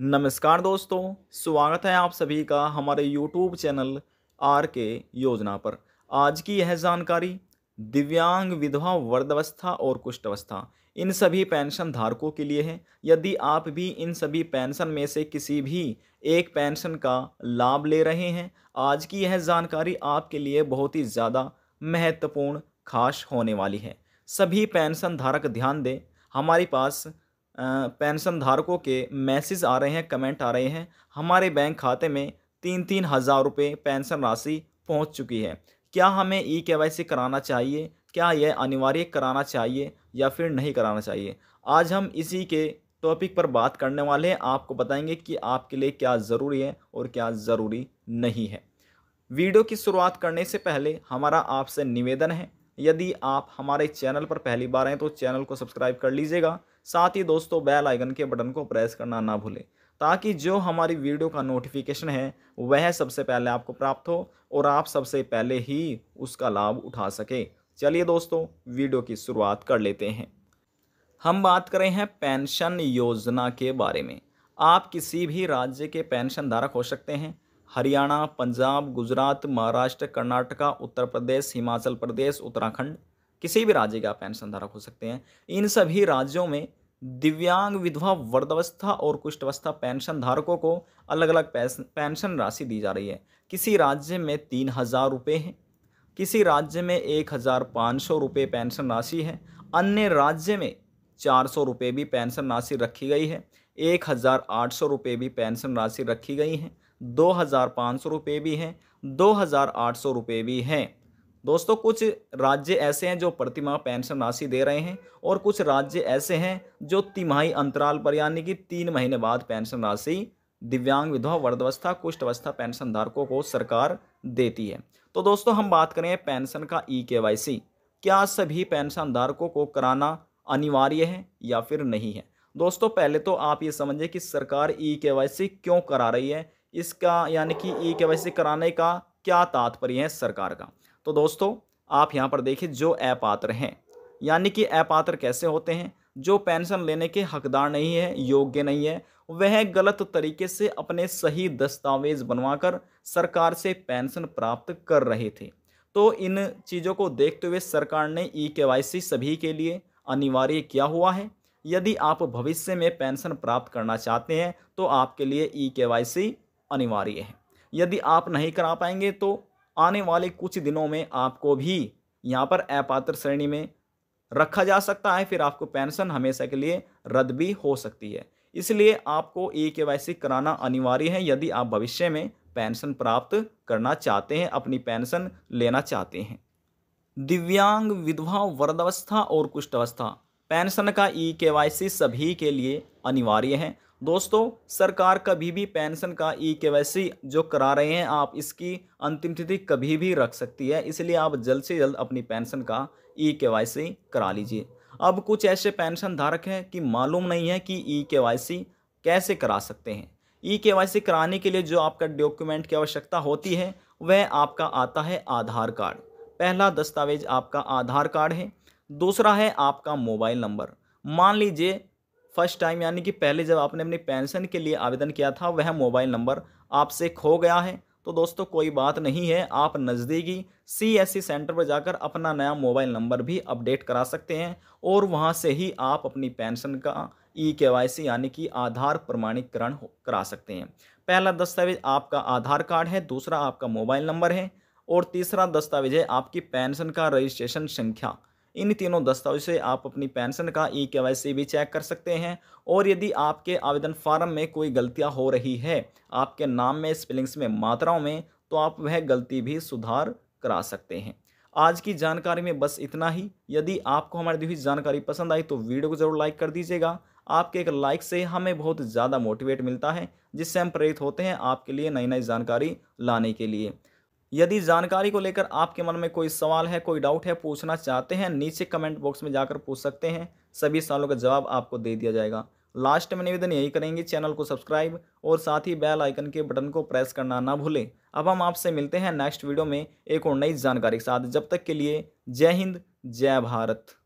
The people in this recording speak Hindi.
नमस्कार दोस्तों स्वागत है आप सभी का हमारे यूट्यूब चैनल आर के योजना पर आज की यह जानकारी दिव्यांग विधवा वर्धवस्था और कुष्ठवस्था इन सभी पेंशन धारकों के लिए है यदि आप भी इन सभी पेंशन में से किसी भी एक पेंशन का लाभ ले रहे हैं आज की यह जानकारी आपके लिए बहुत ही ज़्यादा महत्वपूर्ण खास होने वाली है सभी पेंशन धारक ध्यान दें हमारे पास पेंशन धारकों के मैसेज आ रहे हैं कमेंट आ रहे हैं हमारे बैंक खाते में तीन तीन हज़ार रुपये पेंशन राशि पहुंच चुकी है क्या हमें ई के कराना चाहिए क्या यह अनिवार्य कराना चाहिए या फिर नहीं कराना चाहिए आज हम इसी के टॉपिक पर बात करने वाले हैं आपको बताएंगे कि आपके लिए क्या ज़रूरी है और क्या ज़रूरी नहीं है वीडियो की शुरुआत करने से पहले हमारा आपसे निवेदन है यदि आप हमारे चैनल पर पहली बार हैं तो चैनल को सब्सक्राइब कर लीजिएगा साथ ही दोस्तों बेल आइकन के बटन को प्रेस करना ना भूलें ताकि जो हमारी वीडियो का नोटिफिकेशन है वह सबसे पहले आपको प्राप्त हो और आप सबसे पहले ही उसका लाभ उठा सकें चलिए दोस्तों वीडियो की शुरुआत कर लेते हैं हम बात करें हैं पेंशन योजना के बारे में आप किसी भी राज्य के पेंशन धारक हो सकते हैं हरियाणा पंजाब गुजरात महाराष्ट्र कर्नाटका उत्तर प्रदेश हिमाचल प्रदेश उत्तराखंड किसी भी राज्य का पेंशन धारक हो सकते हैं इन सभी राज्यों में दिव्यांग विधवा वर्धावस्था और कुष्ठवस्था पेंशन धारकों को अलग अलग पेंशन राशि दी जा रही है किसी राज्य में तीन हज़ार रुपये हैं किसी राज्य में एक हज़ार पाँच सौ रुपये पेंशन राशि है अन्य राज्य में चार सौ रुपये भी पेंशन राशि रखी गई है एक हज़ार आठ सौ रुपये भी पेंशन राशि रखी गई है दो हज़ार पाँच सौ रुपये भी हैं दो हज़ार आठ सौ रुपये भी हैं दोस्तों कुछ राज्य ऐसे हैं जो प्रतिमाह पेंशन राशि दे रहे हैं और कुछ राज्य ऐसे हैं जो तिमाही अंतराल पर यानी कि तीन महीने बाद पेंशन राशि दिव्यांग विधवा वर्धवस्था कुष्ठवस्था अवस्था पेंशन धारकों को सरकार देती है तो दोस्तों हम बात करें पेंशन का ई के क्या सभी पेंशन धारकों को कराना अनिवार्य है या फिर नहीं है दोस्तों पहले तो आप ये समझिए कि सरकार ई के क्यों करा रही है इसका यानी कि ई के कराने का क्या तात्पर्य है सरकार का तो दोस्तों आप यहाँ पर देखिए जो अपात्र हैं यानी कि अपात्र कैसे होते हैं जो पेंशन लेने के हकदार नहीं है योग्य नहीं है वह गलत तरीके से अपने सही दस्तावेज बनवाकर सरकार से पेंशन प्राप्त कर रहे थे तो इन चीज़ों को देखते हुए सरकार ने ई के सभी के लिए अनिवार्य किया हुआ है यदि आप भविष्य में पेंशन प्राप्त करना चाहते हैं तो आपके लिए ई के अनिवार्य है यदि आप नहीं करा पाएंगे तो आने वाले कुछ दिनों में आपको भी यहाँ पर अपात्र श्रेणी में रखा जा सकता है फिर आपको पेंशन हमेशा के लिए रद्द भी हो सकती है इसलिए आपको ए के वाई सी कराना अनिवार्य है यदि आप भविष्य में पेंशन प्राप्त करना चाहते हैं अपनी पेंशन लेना चाहते हैं दिव्यांग विधवा वृद्धावस्था और कुष्ठावस्था पेंशन का ई के सभी के लिए अनिवार्य है दोस्तों सरकार कभी भी पेंशन का ई के जो करा रहे हैं आप इसकी अंतिम तिथि कभी भी रख सकती है इसलिए आप जल्द से जल्द अपनी पेंशन का ई के करा लीजिए अब कुछ ऐसे पेंशन धारक हैं कि मालूम नहीं है कि ई के कैसे करा सकते हैं ई के कराने के लिए जो आपका डॉक्यूमेंट की आवश्यकता होती है वह आपका आता है आधार कार्ड पहला दस्तावेज आपका आधार कार्ड है दूसरा है आपका मोबाइल नंबर मान लीजिए फर्स्ट टाइम यानी कि पहले जब आपने अपनी पेंशन के लिए आवेदन किया था वह मोबाइल नंबर आपसे खो गया है तो दोस्तों कोई बात नहीं है आप नज़दीकी सी e सेंटर पर जाकर अपना नया मोबाइल नंबर भी अपडेट करा सकते हैं और वहाँ से ही आप अपनी पेंशन का ई के यानी कि आधार प्रमाणीकरण करा सकते हैं पहला दस्तावेज आपका आधार कार्ड है दूसरा आपका मोबाइल नंबर है और तीसरा दस्तावेज है आपकी पेंशन का रजिस्ट्रेशन संख्या इन तीनों दस्तावेज से आप अपनी पेंशन का ई के भी चेक कर सकते हैं और यदि आपके आवेदन फार्म में कोई गलतियाँ हो रही है आपके नाम में स्पेलिंग्स में मात्राओं में तो आप वह गलती भी सुधार करा सकते हैं आज की जानकारी में बस इतना ही यदि आपको हमारी दी हुई जानकारी पसंद आई तो वीडियो को जरूर लाइक कर दीजिएगा आपके एक लाइक से हमें बहुत ज़्यादा मोटिवेट मिलता है जिससे हम प्रेरित होते हैं आपके लिए नई नई जानकारी लाने के लिए यदि जानकारी को लेकर आपके मन में कोई सवाल है कोई डाउट है पूछना चाहते हैं नीचे कमेंट बॉक्स में जाकर पूछ सकते हैं सभी सवालों का जवाब आपको दे दिया जाएगा लास्ट में निवेदन यही करेंगे चैनल को सब्सक्राइब और साथ ही बेल आइकन के बटन को प्रेस करना ना भूलें अब हम आपसे मिलते हैं नेक्स्ट वीडियो में एक और नई जानकारी के साथ जब तक के लिए जय हिंद जय भारत